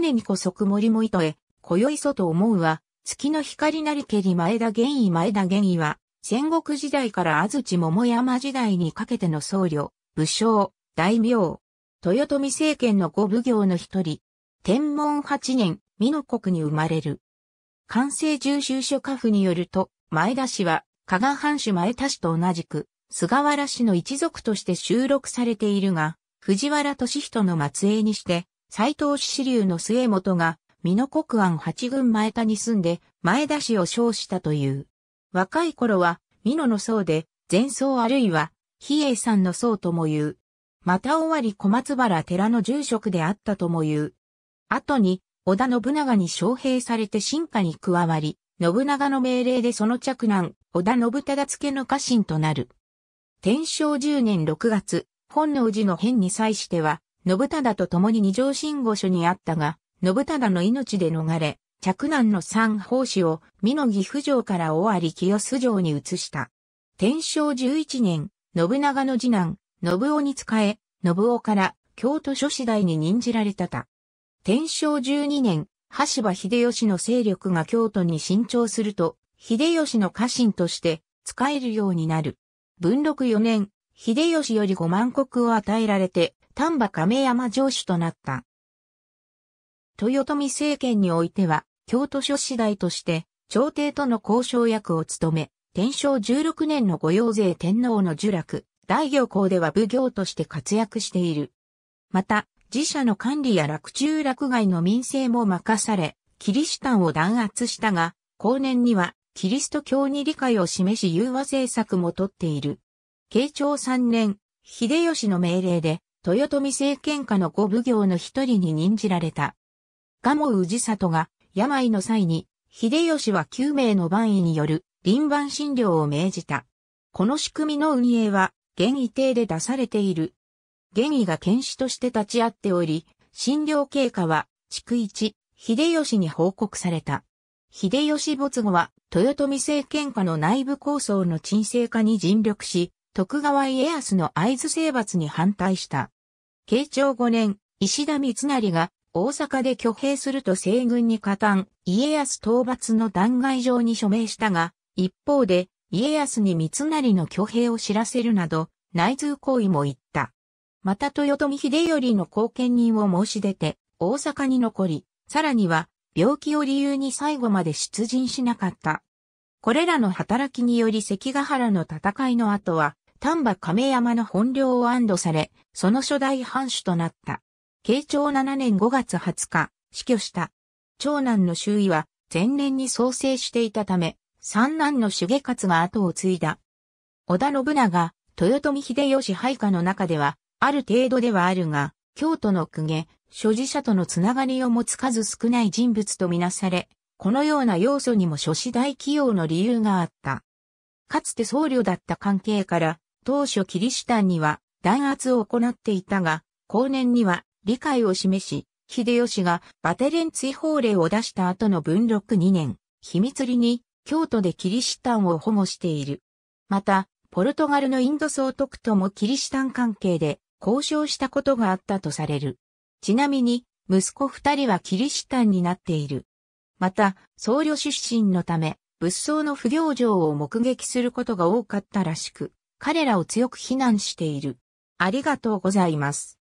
常に古即森も糸へ、今宵そと思うは、月の光なりけり前田玄意前田玄意は、戦国時代から安土桃山時代にかけての僧侶、武将、大名、豊臣政権の五奉行の一人、天文八年、美濃国に生まれる。関西重修書家父によると、前田氏は、加賀藩主前田氏と同じく、菅原氏の一族として収録されているが、藤原敏人の末裔にして、斎藤氏流の末元が、美濃国安八軍前田に住んで、前田氏を称したという。若い頃は、美濃の僧で、前僧あるいは、比叡んの僧とも言う。また尾張小松原寺の住職であったとも言う。後に、織田信長に招聘されて進化に加わり、信長の命令でその着難、織田信忠付の家臣となる。天正10年6月、本能寺の変に際しては、信忠と共に二条信号所にあったが、信忠の命で逃れ、嫡男の三法師を、美濃岐阜城から尾張清洲城に移した。天正十一年、信長の次男、信夫に仕え、信夫から京都諸子大に任じられたた。天正十二年、橋場秀吉の勢力が京都に伸長すると、秀吉の家臣として仕えるようになる。文禄四年、秀吉より五万国を与えられて、丹波亀山城主となった。豊臣政権においては、京都諸次第として、朝廷との交渉役を務め、天正16年の御用税天皇の呪落、大行校では武行として活躍している。また、自社の管理や落中落外の民政も任され、キリシタンを弾圧したが、後年には、キリスト教に理解を示し融和政策もとっている。慶長3年、秀吉の命令で、豊臣政権下の五奉行の一人に任じられた。賀茂氏里が病の際に、秀吉は9名の番医による臨番診療を命じた。この仕組みの運営は、現医定で出されている。現医が検視として立ち会っており、診療経過は、逐一、秀吉に報告された。秀吉没後は、豊臣政権下の内部構想の沈静化に尽力し、徳川家康の合図征伐に反対した。慶長5年、石田三成が大阪で挙兵すると西軍に加担、家康討伐の弾劾状に署名したが、一方で家康に三成の挙兵を知らせるなど、内通行為も言った。また豊臣秀頼の後見人を申し出て、大阪に残り、さらには、病気を理由に最後まで出陣しなかった。これらの働きにより関ヶ原の戦いの後は、丹波亀山の本領を安堵され、その初代藩主となった。慶長7年5月20日、死去した。長男の周囲は前年に創生していたため、三男の重勝が後を継いだ。織田信長、豊臣秀吉配下の中では、ある程度ではあるが、京都の公家、所持者とのつながりを持つ数少ない人物とみなされ、このような要素にも諸子大起用の理由があった。かつて僧侶だった関係から、当初キリシタンには弾圧を行っていたが、後年には理解を示し、秀吉がバテレン追放令を出した後の文禄2年、秘密裏に京都でキリシタンを保護している。また、ポルトガルのインド総督ともキリシタン関係で交渉したことがあったとされる。ちなみに、息子二人はキリシタンになっている。また、僧侶出身のため、仏僧の不行状を目撃することが多かったらしく、彼らを強く非難している。ありがとうございます。